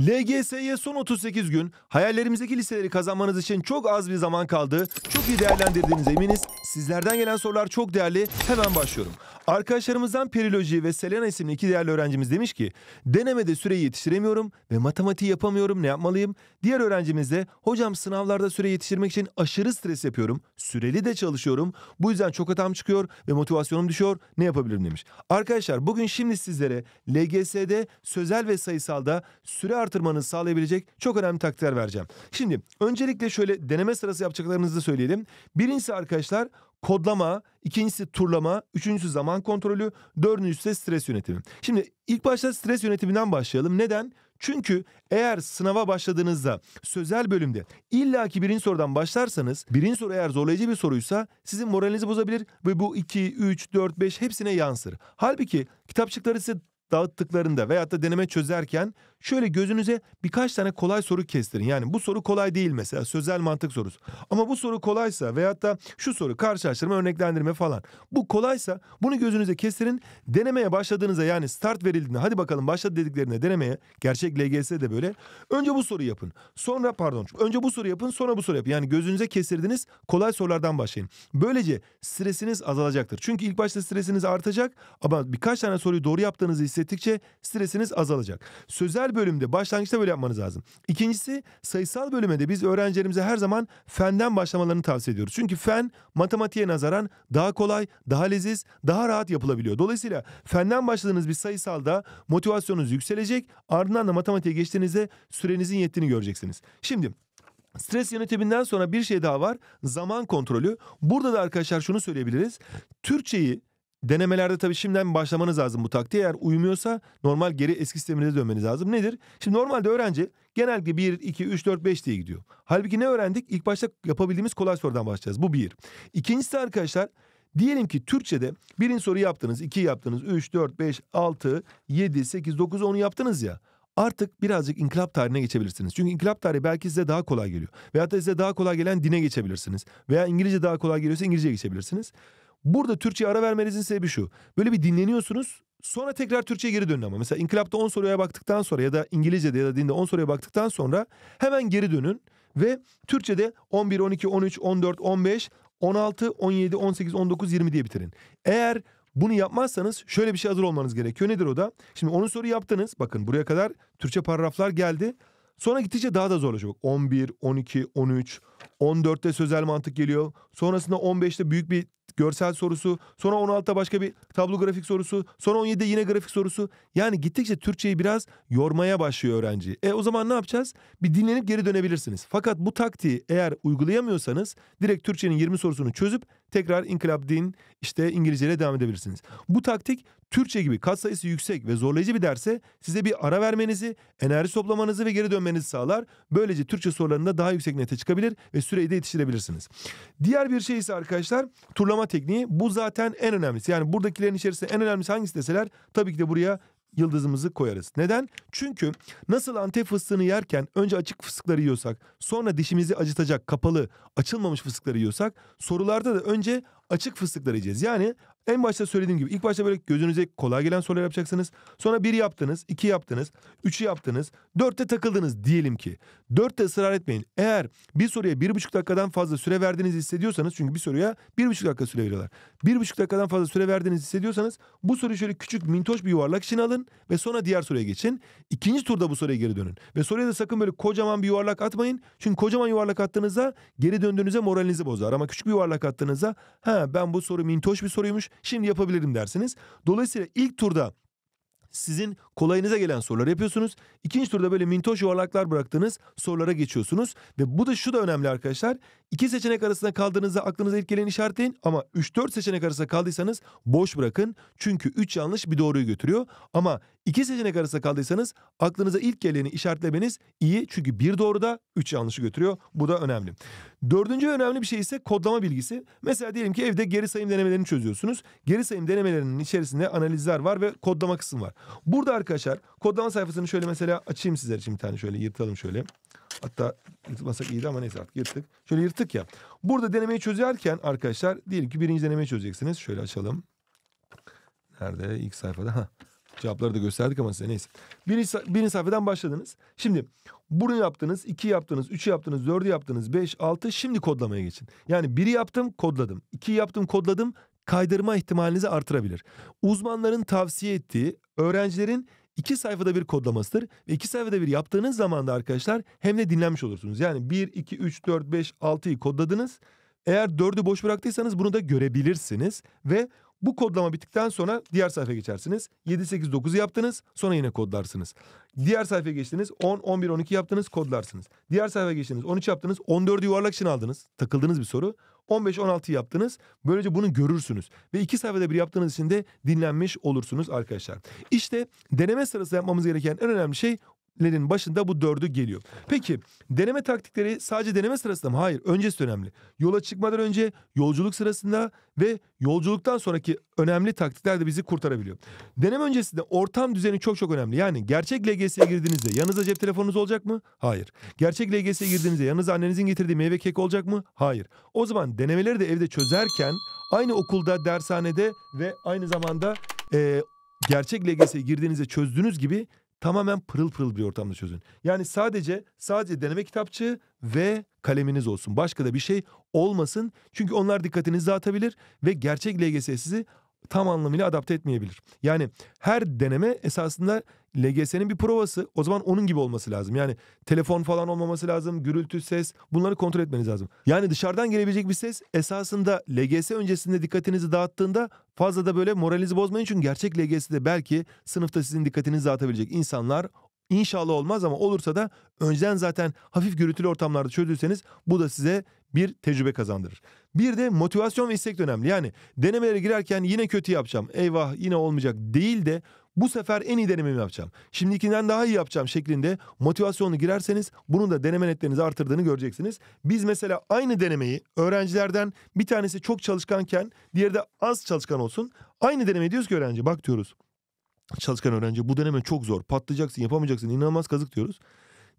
LGS'ye son 38 gün hayallerimizdeki liseleri kazanmanız için çok az bir zaman kaldı. Çok iyi değerlendirdiğiniz eminiz. Sizlerden gelen sorular çok değerli. Hemen başlıyorum. Arkadaşlarımızdan Periloji ve Selena isimli iki değerli öğrencimiz demiş ki denemede süreyi yetiştiremiyorum ve matematiği yapamıyorum ne yapmalıyım? Diğer öğrencimiz de hocam sınavlarda süre yetiştirmek için aşırı stres yapıyorum. Süreli de çalışıyorum. Bu yüzden çok hatam çıkıyor ve motivasyonum düşüyor. Ne yapabilirim demiş. Arkadaşlar bugün şimdi sizlere LGS'de sözel ve sayısalda süre artırmanızı sağlayabilecek çok önemli taktikler vereceğim. Şimdi öncelikle şöyle deneme sırası yapacaklarınızı söyleyelim. Birincisi arkadaşlar kodlama, ikincisi turlama, üçüncüsü zaman kontrolü, dördüncüsü de stres yönetimi. Şimdi ilk başta stres yönetiminden başlayalım. Neden? Çünkü eğer sınava başladığınızda sözel bölümde illaki birinci sorudan başlarsanız birinci soru eğer zorlayıcı bir soruysa sizin moralinizi bozabilir ve bu 2, 3, 4, 5 hepsine yansır. Halbuki kitapçıkları size dağıttıklarında veyahut da deneme çözerken şöyle gözünüze birkaç tane kolay soru kestirin. Yani bu soru kolay değil mesela sözel mantık sorusu. Ama bu soru kolaysa veyahut da şu soru karşılaştırma örneklendirme falan. Bu kolaysa bunu gözünüze kestirin. Denemeye başladığınızda yani start verildiğinde hadi bakalım başladı dediklerinde denemeye gerçek LGS de böyle. Önce bu soru yapın. Sonra pardon önce bu soru yapın sonra bu soru yapın. Yani gözünüze kestirdiniz kolay sorulardan başlayın. Böylece stresiniz azalacaktır. Çünkü ilk başta stresiniz artacak ama birkaç tane soruyu doğru yaptığınızı hissettikçe stresiniz azalacak. Sözel bölümde başlangıçta böyle yapmanız lazım. İkincisi sayısal bölüme de biz öğrencilerimize her zaman fenden başlamalarını tavsiye ediyoruz. Çünkü fen matematiğe nazaran daha kolay, daha leziz, daha rahat yapılabiliyor. Dolayısıyla fenden başladığınız bir sayısalda motivasyonunuz yükselecek. Ardından da matematiğe geçtiğinizde sürenizin yettiğini göreceksiniz. Şimdi Stres yönetiminden sonra bir şey daha var. Zaman kontrolü. Burada da arkadaşlar şunu söyleyebiliriz. Türkçeyi Denemelerde tabii şimdiden başlamanız lazım bu taktiğe. Eğer uymuyorsa normal geri eski sisteminize dönmeniz lazım. Nedir? Şimdi normalde öğrenci genellikle 1, 2, 3, 4, 5 diye gidiyor. Halbuki ne öğrendik? İlk başta yapabildiğimiz kolay sorudan başlayacağız. Bu bir. İkincisi arkadaşlar Diyelim ki Türkçe'de birin soru yaptınız, iki yaptınız, üç, dört, beş, altı, yedi, sekiz, dokuz, onu yaptınız ya. Artık birazcık inkılap tarihine geçebilirsiniz. Çünkü inkılap tarihi belki size daha kolay geliyor. Veyahut da size daha kolay gelen dine geçebilirsiniz. Veya İngilizce daha kolay geliyorsa İngilizce geçebilirsiniz. Burada Türkçe'ye ara vermenizin sebebi şu. Böyle bir dinleniyorsunuz. Sonra tekrar Türkçe'ye geri dönün ama. Mesela İnkılap'ta 10 soruya baktıktan sonra ya da İngilizce'de ya da dinde 10 soruya baktıktan sonra hemen geri dönün. Ve Türkçe'de 11, 12, 13, 14, 15, 16, 17, 18, 19, 20 diye bitirin. Eğer bunu yapmazsanız şöyle bir şey hazır olmanız gerekiyor. Nedir o da? Şimdi 10 soru yaptınız. Bakın buraya kadar Türkçe paragraflar geldi. Sonra gittikçe daha da zorlaşıyor. Bak 11, 12, 13, 14'te sözel mantık geliyor. Sonrasında 15'te büyük bir görsel sorusu, sonra 16'da başka bir tablo grafik sorusu, sonra 17'de yine grafik sorusu. Yani gittikçe Türkçeyi biraz yormaya başlıyor öğrenci. E o zaman ne yapacağız? Bir dinlenip geri dönebilirsiniz. Fakat bu taktiği eğer uygulayamıyorsanız direkt Türkçenin 20 sorusunu çözüp tekrar inkılap din işte ile devam edebilirsiniz. Bu taktik Türkçe gibi kat sayısı yüksek ve zorlayıcı bir derse size bir ara vermenizi, enerji toplamanızı ve geri dönmenizi sağlar. Böylece Türkçe sorularında daha yüksek nete çıkabilir ve süreyi de yetiştirebilirsiniz. Diğer bir şey ise arkadaşlar turlama tekniği. Bu zaten en önemlisi. Yani buradakilerin içerisinde en önemlisi hangisi deseler tabii ki de buraya yıldızımızı koyarız. Neden? Çünkü nasıl antep fıstığını yerken önce açık fıstıkları yiyorsak, sonra dişimizi acıtacak kapalı açılmamış fıstıkları yiyorsak, sorularda da önce açık fıstıklar yiyeceğiz. Yani en başta söylediğim gibi ilk başta böyle gözünüze kolay gelen sorular yapacaksınız. Sonra bir yaptınız, iki yaptınız, üçü yaptınız, dörtte takıldınız diyelim ki. Dörtte ısrar etmeyin. Eğer bir soruya bir buçuk dakikadan fazla süre verdiğinizi hissediyorsanız çünkü bir soruya bir buçuk dakika süre veriyorlar. Bir buçuk dakikadan fazla süre verdiğinizi hissediyorsanız bu soruyu şöyle küçük mintoş bir yuvarlak için alın ve sonra diğer soruya geçin. İkinci turda bu soruya geri dönün. Ve soruya da sakın böyle kocaman bir yuvarlak atmayın. Çünkü kocaman yuvarlak attığınızda geri döndüğünüzde moralinizi bozar. Ama küçük bir yuvarlak attığınızda ha ben bu soru mintoş bir soruymuş şimdi yapabilirim dersiniz. Dolayısıyla ilk turda sizin kolayınıza gelen sorular yapıyorsunuz. İkinci turda böyle mintoş yuvarlaklar bıraktığınız sorulara geçiyorsunuz. Ve bu da şu da önemli arkadaşlar. İki seçenek arasında kaldığınızda aklınıza ilk geleni işaretleyin. Ama 3-4 seçenek arasında kaldıysanız boş bırakın. Çünkü 3 yanlış bir doğruyu götürüyor. Ama iki seçenek arasında kaldıysanız aklınıza ilk geleni işaretlemeniz iyi. Çünkü bir doğru da 3 yanlışı götürüyor. Bu da önemli. Dördüncü önemli bir şey ise kodlama bilgisi. Mesela diyelim ki evde geri sayım denemelerini çözüyorsunuz. Geri sayım denemelerinin içerisinde analizler var ve kodlama kısım var. Burada arkadaşlar kodlama sayfasını şöyle mesela açayım sizler için bir tane şöyle yırtalım şöyle. Hatta yırtmasak iyiydi ama neyse artık yırttık. Şöyle yırttık ya. Burada denemeyi çözerken arkadaşlar diyelim ki birinci denemeyi çözeceksiniz. Şöyle açalım. Nerede? İlk sayfada. Cevapları da gösterdik ama size neyse. Birinci, birinci sayfadan başladınız. Şimdi bunu yaptınız, iki yaptınız, üçü yaptınız, dördü yaptınız, beş, altı. Şimdi kodlamaya geçin. Yani biri yaptım, kodladım. iki yaptım, kodladım. Kaydırma ihtimalinizi artırabilir. Uzmanların tavsiye ettiği öğrencilerin iki sayfada bir kodlamasıdır. Ve iki sayfada bir yaptığınız zaman da arkadaşlar hem de dinlenmiş olursunuz. Yani bir, iki, üç, dört, beş, 6'yı kodladınız. Eğer 4'ü boş bıraktıysanız bunu da görebilirsiniz. Ve bu kodlama bittikten sonra diğer sayfaya geçersiniz. 7, 8, 9'u yaptınız sonra yine kodlarsınız. Diğer sayfaya geçtiniz 10, 11, 12 yaptınız kodlarsınız. Diğer sayfaya geçtiniz 13 yaptınız 14'ü yuvarlak için aldınız. Takıldığınız bir soru. 15-16 yaptınız. Böylece bunu görürsünüz. Ve iki sayfada bir yaptığınız için de dinlenmiş olursunuz arkadaşlar. İşte deneme sırası yapmamız gereken en önemli şey lerin başında bu dördü geliyor. Peki deneme taktikleri sadece deneme sırasında mı? Hayır öncesi önemli. Yola çıkmadan önce yolculuk sırasında ve yolculuktan sonraki önemli taktikler de bizi kurtarabiliyor. Deneme öncesinde ortam düzeni çok çok önemli. Yani gerçek LGS'ye girdiğinizde yanınıza cep telefonunuz olacak mı? Hayır. Gerçek LGS'ye girdiğinizde yanınıza annenizin getirdiği meyve kek olacak mı? Hayır. O zaman denemeleri de evde çözerken aynı okulda, dershanede ve aynı zamanda... Ee, gerçek LGS'ye girdiğinizde çözdüğünüz gibi tamamen pırıl pırıl bir ortamda çözün. Yani sadece sadece deneme kitapçığı ve kaleminiz olsun. Başka da bir şey olmasın. Çünkü onlar dikkatinizi dağıtabilir ve gerçek LGS sizi tam anlamıyla adapte etmeyebilir. Yani her deneme esasında LGS'nin bir provası. O zaman onun gibi olması lazım. Yani telefon falan olmaması lazım, gürültü, ses bunları kontrol etmeniz lazım. Yani dışarıdan gelebilecek bir ses esasında LGS öncesinde dikkatinizi dağıttığında fazla da böyle moralinizi bozmayın. Çünkü gerçek LGS'de belki sınıfta sizin dikkatinizi dağıtabilecek insanlar İnşallah olmaz ama olursa da önceden zaten hafif gürültülü ortamlarda çözülseniz bu da size bir tecrübe kazandırır. Bir de motivasyon ve istek önemli. Yani denemelere girerken yine kötü yapacağım. Eyvah yine olmayacak değil de bu sefer en iyi denememi yapacağım. Şimdikinden daha iyi yapacağım şeklinde motivasyonlu girerseniz bunun da deneme netlerinizi artırdığını göreceksiniz. Biz mesela aynı denemeyi öğrencilerden bir tanesi çok çalışkanken diğeri de az çalışkan olsun. Aynı denemeyi diyoruz ki öğrenci bak diyoruz. Çalışkan öğrenci bu deneme çok zor patlayacaksın yapamayacaksın inanılmaz kazık diyoruz.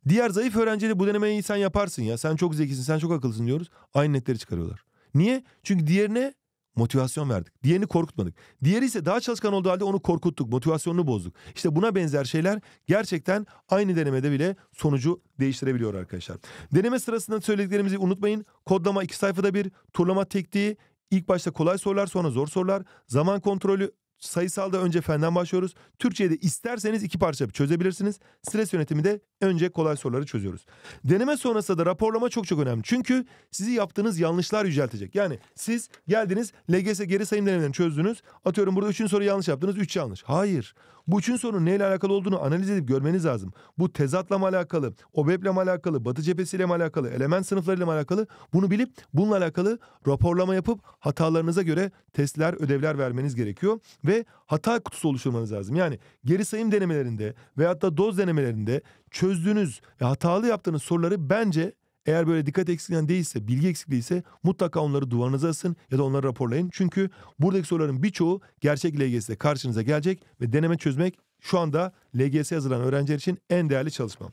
Diğer zayıf öğrenci bu denemeyi sen yaparsın ya sen çok zekisin sen çok akıllısın diyoruz. Aynı netleri çıkarıyorlar. Niye? Çünkü diğerine motivasyon verdik. Diğerini korkutmadık. Diğeri ise daha çalışkan olduğu halde onu korkuttuk, motivasyonunu bozduk. İşte buna benzer şeyler gerçekten aynı denemede bile sonucu değiştirebiliyor arkadaşlar. Deneme sırasında söylediklerimizi unutmayın. Kodlama iki sayfada bir, turlama tekniği, İlk başta kolay sorular sonra zor sorular, zaman kontrolü sayısalda önce fenden başlıyoruz. Türkçe'de isterseniz iki parça çözebilirsiniz. Stres yönetimi de önce kolay soruları çözüyoruz. Deneme sonrası da raporlama çok çok önemli. Çünkü sizi yaptığınız yanlışlar yüceltecek. Yani siz geldiniz LGS geri sayım denemelerini çözdünüz. Atıyorum burada üçün soru yanlış yaptınız. Üç yanlış. Hayır. Bu üçün sorunun neyle alakalı olduğunu analiz edip görmeniz lazım. Bu tezatla mı alakalı, OBEP'le mi alakalı, batı cephesiyle mi alakalı, element sınıflarıyla mı alakalı? Bunu bilip bununla alakalı raporlama yapıp hatalarınıza göre testler, ödevler vermeniz gerekiyor ve hata kutusu oluşturmanız lazım. Yani geri sayım denemelerinde veyahut da doz denemelerinde çözdüğünüz ve hatalı yaptığınız soruları bence eğer böyle dikkat eksikliğinden değilse, bilgi eksikliği ise mutlaka onları duvarınıza asın ya da onları raporlayın. Çünkü buradaki soruların birçoğu gerçek LGS'de karşınıza gelecek ve deneme çözmek şu anda LGS hazırlanan öğrenciler için en değerli çalışma.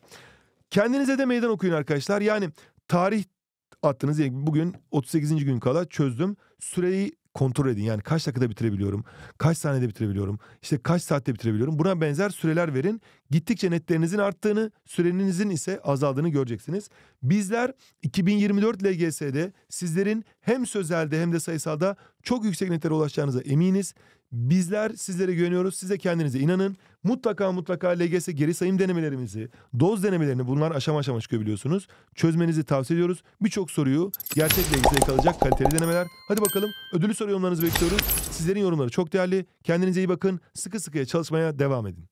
Kendinize de meydan okuyun arkadaşlar. Yani tarih attınız. Bugün 38. gün kala çözdüm. Süreyi kontrol edin. Yani kaç dakikada bitirebiliyorum? Kaç saniyede bitirebiliyorum? İşte kaç saatte bitirebiliyorum? Buna benzer süreler verin. Gittikçe netlerinizin arttığını, süreninizin ise azaldığını göreceksiniz. Bizler 2024 LGS'de sizlerin hem sözelde hem de sayısalda çok yüksek netlere ulaşacağınıza eminiz. Bizler sizlere güveniyoruz. Siz de kendinize inanın. Mutlaka mutlaka LGS geri sayım denemelerimizi, doz denemelerini bunlar aşama aşama çıkıyor biliyorsunuz. Çözmenizi tavsiye ediyoruz. Birçok soruyu gerçek LGS'ye kalacak kaliteli denemeler. Hadi bakalım ödülü soru yorumlarınızı bekliyoruz. Sizlerin yorumları çok değerli. Kendinize iyi bakın. Sıkı sıkıya çalışmaya devam edin.